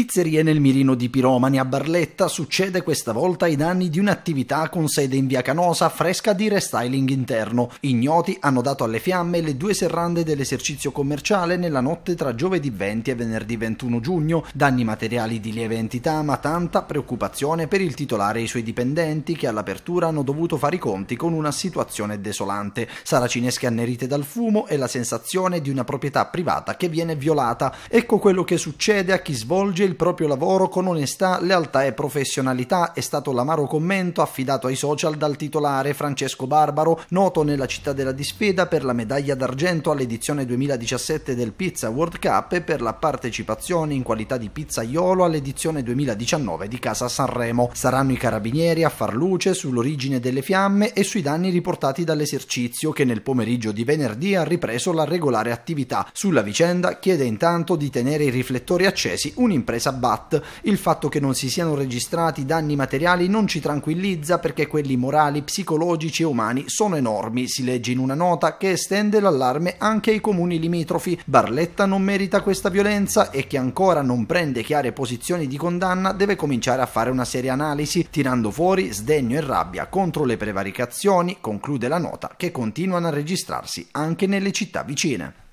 Pizzerie nel mirino di Piromani a Barletta succede questa volta ai danni di un'attività con sede in via Canosa fresca di restyling interno. Ignoti hanno dato alle fiamme le due serrande dell'esercizio commerciale nella notte tra giovedì 20 e venerdì 21 giugno, danni materiali di lieve entità ma tanta preoccupazione per il titolare e i suoi dipendenti che all'apertura hanno dovuto fare i conti con una situazione desolante, saracinesche annerite dal fumo e la sensazione di una proprietà privata che viene violata. Ecco quello che succede a chi svolge il proprio lavoro con onestà, lealtà e professionalità, è stato l'amaro commento affidato ai social dal titolare Francesco Barbaro, noto nella città della disfida per la medaglia d'argento all'edizione 2017 del Pizza World Cup e per la partecipazione in qualità di pizzaiolo all'edizione 2019 di Casa Sanremo. Saranno i carabinieri a far luce sull'origine delle fiamme e sui danni riportati dall'esercizio che nel pomeriggio di venerdì ha ripreso la regolare attività. Sulla vicenda chiede intanto di tenere i riflettori accesi un'impresa Sabbat, il fatto che non si siano registrati danni materiali non ci tranquillizza perché quelli morali, psicologici e umani sono enormi, si legge in una nota che estende l'allarme anche ai comuni limitrofi. Barletta non merita questa violenza e chi ancora non prende chiare posizioni di condanna deve cominciare a fare una seria analisi, tirando fuori sdegno e rabbia contro le prevaricazioni, conclude la nota, che continuano a registrarsi anche nelle città vicine.